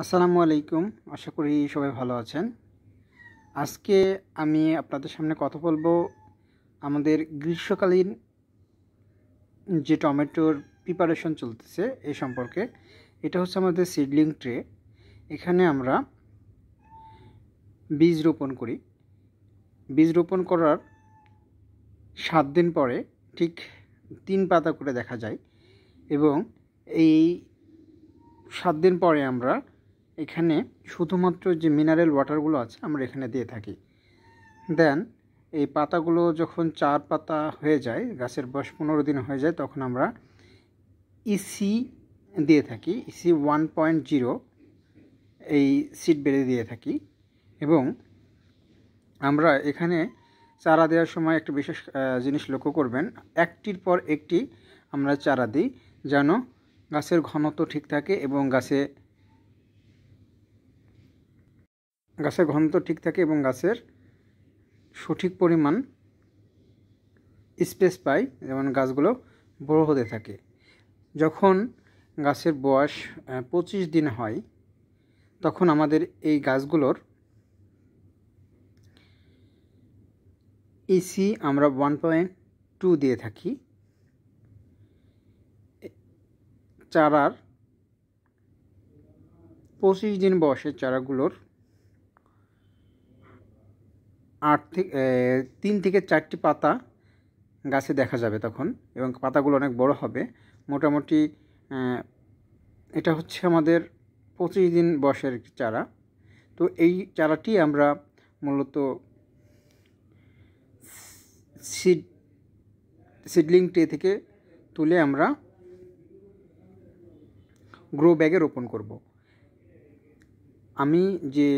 আসসালামু আলাইকুম আশা করি সবাই ভালো আছেন আজকে আমি আপনাদের সামনে কথা বলবো আমাদের গ্রীষ্মকালীন যে টমেটোর প্রিপারেশন চলতেছে এ সম্পর্কে এটা হচ্ছে আমাদের সিডলিং ট্রে এখানে আমরা বীজ রোপণ করি বীজ রোপণ করার সাত দিন পরে ঠিক তিন পাতা করে দেখা যায় এবং এই সাত দিন পরে আমরা এখানে শুধুমাত্র যে মিনারেল ওয়াটারগুলো আছে আমরা এখানে দিয়ে থাকি দেন এই পাতাগুলো যখন চার পাতা হয়ে যায় গাছের বয়স পনেরো দিন হয়ে যায় তখন আমরা ইসি e দিয়ে থাকি ইসি ওয়ান পয়েন্ট জিরো এই সিট বেড়ে দিয়ে থাকি এবং আমরা এখানে চারা দেওয়ার সময় একটা বিশেষ জিনিস লক্ষ্য করবেন একটির পর একটি আমরা চারা দিই যেন গাছের ঘনত্ব ঠিক থাকে এবং গাছে গাছের ঘনত্ব ঠিক থাকে এবং গাছের সঠিক পরিমাণ স্পেস পায় যেমন গাছগুলো বড় হতে থাকে যখন গাছের বয়স পঁচিশ দিন হয় তখন আমাদের এই গাছগুলোর ইসি e আমরা ওয়ান পয়েন্ট টু দিয়ে থাকি চারার পঁচিশ দিন বয়সের চারাগুলোর আট থেকে তিন থেকে চারটি পাতা গাছে দেখা যাবে তখন এবং পাতাগুলো অনেক বড় হবে মোটামুটি এটা হচ্ছে আমাদের পঁচিশ দিন বয়সের একটি চারা তো এই চারাটি আমরা মূলত সিড সিডলিং ট্রে থেকে তুলে আমরা গ্রো ব্যাগে রোপণ করব আমি যে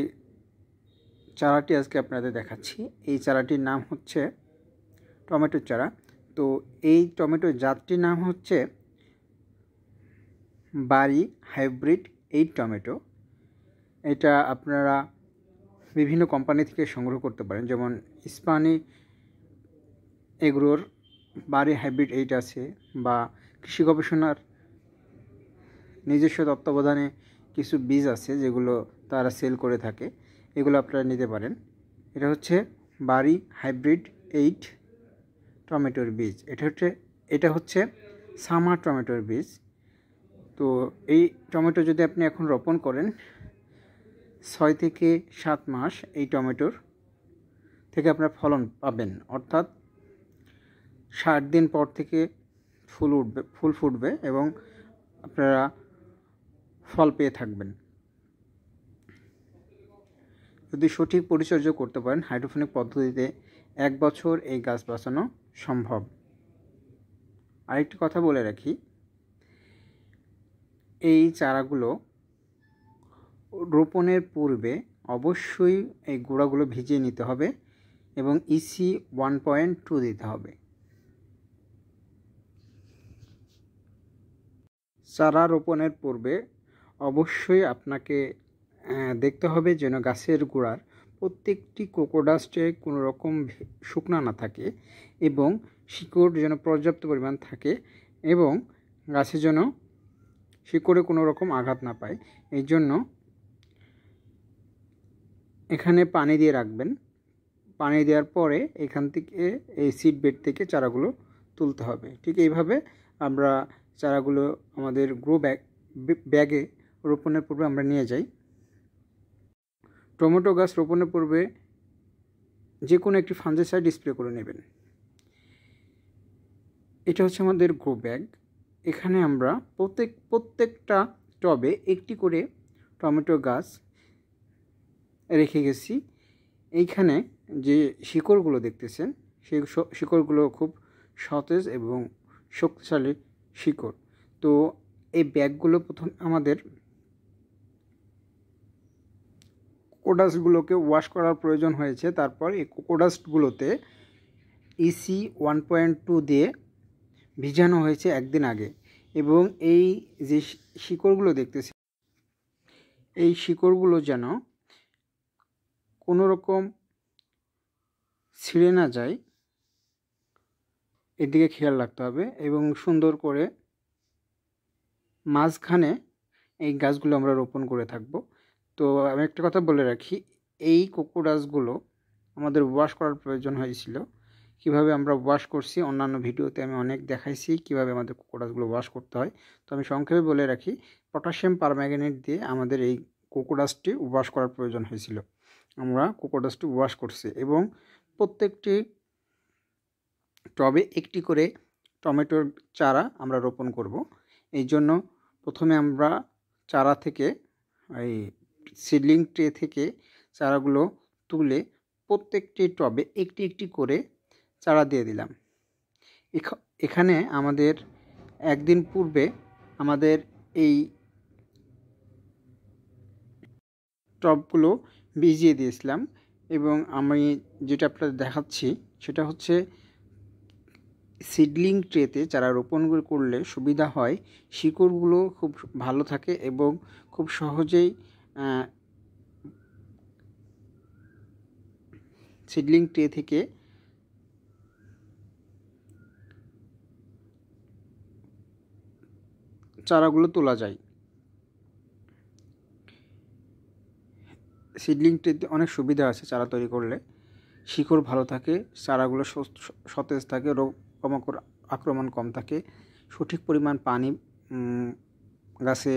চারাটি আজকে আপনাদের দেখাচ্ছি এই চারাটির নাম হচ্ছে টমেটো চারা তো এই টমেটো জাতটির নাম হচ্ছে বাড়ি হাইব্রিড এই টমেটো এটা আপনারা বিভিন্ন কোম্পানি থেকে সংগ্রহ করতে পারেন যেমন স্পানি এগ্রোর বাড়ি হাইব্রিড এইট আছে বা কৃষি গবেষণার নিজস্ব তত্ত্বাবধানে কিছু বীজ আছে যেগুলো তারা সেল করে থাকে এগুলো আপনারা নিতে পারেন এটা হচ্ছে বাড়ি হাইব্রিড এইট টমেটোর বীজ এটা হচ্ছে এটা হচ্ছে সামার টমেটোর বীজ তো এই টমেটো যদি আপনি এখন রোপণ করেন ছয় থেকে সাত মাস এই টমেটোর থেকে আপনার ফলন পাবেন অর্থাৎ ষাট দিন পর থেকে ফুল উঠবে ফুল ফুটবে এবং আপনারা ফল পেয়ে থাকবেন যদি সঠিক পরিচর্যা করতে পারেন হাইড্রোফোনিক পদ্ধতিতে এক বছর এই গাছ বাঁচানো সম্ভব আরেকটি কথা বলে রাখি এই চারাগুলো রোপণের পূর্বে অবশ্যই এই গোড়াগুলো ভিজিয়ে নিতে হবে এবং ইসি ওয়ান পয়েন্ট টু দিতে হবে চারা রোপণের পূর্বে অবশ্যই আপনাকে দেখতে হবে যেন গাছের গোড়ার প্রত্যেকটি কোকোডাস্টে কোনো রকম শুকনা না থাকে এবং শিকড় যেন পর্যাপ্ত পরিমাণ থাকে এবং গাছে যেন শিকড়ে কোনো রকম আঘাত না পায় এই জন্য এখানে পানি দিয়ে রাখবেন পানি দেওয়ার পরে এখান থেকে এই সিড বেড থেকে চারাগুলো তুলতে হবে ঠিক এইভাবে আমরা চারাগুলো আমাদের গ্রো ব্যাগ ব্যাগে রোপণের পূর্বে আমরা নিয়ে যাই টমেটো গাছ রোপণের পূর্বে যে কোনো একটি ফাঞ্জেসাইড স্প্রে করে নেবেন এটা হচ্ছে আমাদের গ্রো ব্যাগ এখানে আমরা প্রত্যেক প্রত্যেকটা টবে একটি করে টমেটো গাছ রেখে গেছি এইখানে যে শিকড়গুলো দেখতেছেন সেই শিকড়গুলো খুব সতেজ এবং শক্তিশালী শিকড় তো এই ব্যাগগুলো প্রথম আমাদের কোকোডাস্টগুলোকে ওয়াশ করার প্রয়োজন হয়েছে তারপর এই কোকোডাস্টগুলোতে EC e one point two দিয়ে ভিজানো হয়েছে একদিন আগে এবং এই যে শিকড়গুলো দেখতেছি এই শিকড়গুলো যেন কোনো রকম ছিঁড়ে না যায় এদিকে খেয়াল রাখতে হবে এবং সুন্দর করে মাঝখানে এই গাছগুলো আমরা রোপণ করে থাকবো তো আমি একটা কথা বলে রাখি এই কোকোডাসগুলো আমাদের ওয়াশ করার প্রয়োজন হয়েছিল কিভাবে আমরা ওয়াশ করছি অন্যান্য ভিডিওতে আমি অনেক দেখাইছি কিভাবে আমাদের কোকোডাসগুলো ওয়াশ করতে হয় তো আমি সংক্ষেপে বলে রাখি পটাশিয়াম পারম্যাগনেট দিয়ে আমাদের এই কোকোডাসটি ওয়াশ করার প্রয়োজন হয়েছিল আমরা কোকোডাসটি ওয়াশ করছি এবং প্রত্যেকটি টবে একটি করে টমেটোর চারা আমরা রোপণ করব এই জন্য প্রথমে আমরা চারা থেকে এই সিডলিং ট্রে থেকে চারাগুলো তুলে প্রত্যেকটি টবে একটি একটি করে চারা দিয়ে দিলাম এখানে আমাদের একদিন পূর্বে আমাদের এই টবগুলো ভিজিয়ে দিয়েছিলাম এবং আমি যেটা আপনাদের দেখাচ্ছি সেটা হচ্ছে সিডলিং ট্রেতে চারা রোপণ করলে সুবিধা হয় শিকড়গুলো খুব ভালো থাকে এবং খুব সহজেই সিডলিং ট্রে থেকে চারাগুলো তোলা যায় সিডলিং ট্রেতে অনেক সুবিধা আছে চারা তৈরি করলে শিকড় ভালো থাকে চারাগুলো সতেজ থাকে রোগ কমাকড় আক্রমণ কম থাকে সঠিক পরিমাণ পানি গাছে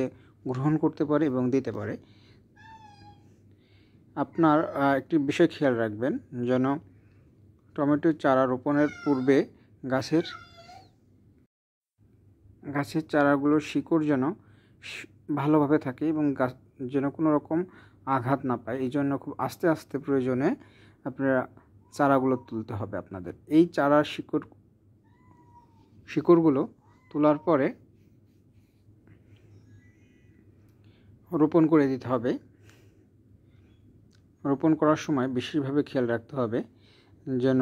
গ্রহণ করতে পারে এবং দিতে পারে আপনার একটি বিষয় খেয়াল রাখবেন যেন টমেটো চারা রোপণের পূর্বে গাছের গাছের চারাগুলোর শিকড় যেন ভালোভাবে থাকে এবং গাছ যেন কোনো রকম আঘাত না পায় এই জন্য খুব আস্তে আস্তে প্রয়োজনে আপনারা চারাগুলো তুলতে হবে আপনাদের এই চারার শিকড় শিকড়গুলো তোলার পরে রোপণ করে দিতে হবে রোপণ করার সময় বিশেষভাবে খেয়াল রাখতে হবে যেন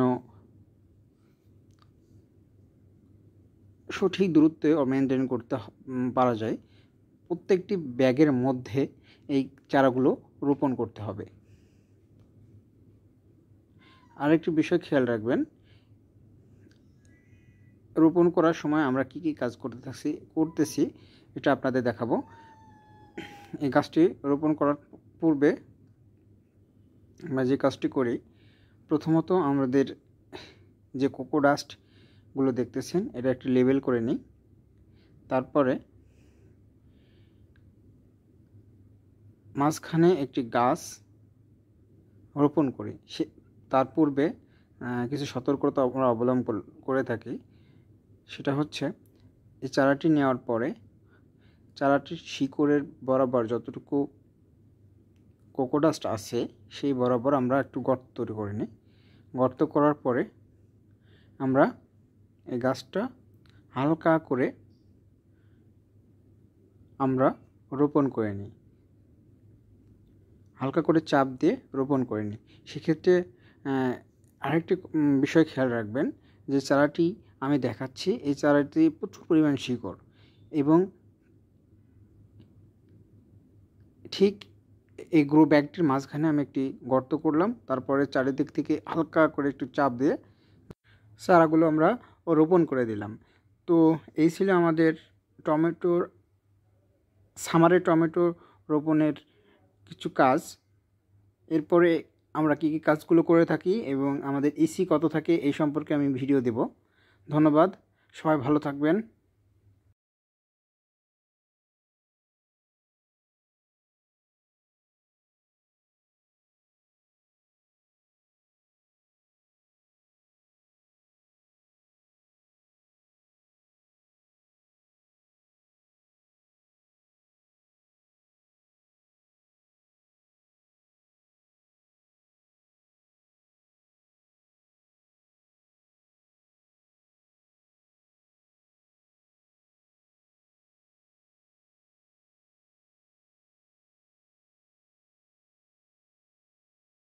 সঠিক দূরত্বে মেনটেন করতে পারা যায় প্রত্যেকটি ব্যাগের মধ্যে এই চারাগুলো রোপণ করতে হবে আরেকটি বিষয় খেয়াল রাখবেন রোপণ করার সময় আমরা কি কি কাজ করতে থাকছি করতেছি এটা আপনাদের দেখাবো এই গাছটি রোপণ করার পূর্বে আমরা যে কাজটি করি প্রথমত আমাদের যে কোকো ডাস্টগুলো দেখতেছেন এটা একটি লেবেল করে নিই তারপরে মাঝখানে একটি গাছ রোপণ করি সে তার পূর্বে কিছু সতর্কতা আমরা অবলম্বন করে থাকি সেটা হচ্ছে এই চারাটি নেওয়ার পরে চারাটির শিকড়ের বরাবর যতটুকু কোকোডাস্ট আছে সেই বরাবর আমরা একটু গর্ত তৈরি করে নিই গর্ত করার পরে আমরা এই গাছটা হালকা করে আমরা রোপণ করে নিই হালকা করে চাপ দিয়ে রোপণ করে নিই সেক্ষেত্রে আরেকটি বিষয় খেয়াল রাখবেন যে চারাটি আমি দেখাচ্ছি এই চারাটি প্রচুর পরিমাণ শিকড় এবং ঠিক এই গ্রো ব্যাগটির মাঝখানে আমি একটি গর্ত করলাম তারপরে চারিদিক থেকে হালকা করে একটু চাপ দিয়ে চারাগুলো আমরা রোপণ করে দিলাম তো এই ছিল আমাদের টমেটোর সামারে টমেটো রোপণের কিছু কাজ এরপরে আমরা কী কী কাজগুলো করে থাকি এবং আমাদের এসি কত থাকে এই সম্পর্কে আমি ভিডিও দেব ধন্যবাদ সবাই ভালো থাকবেন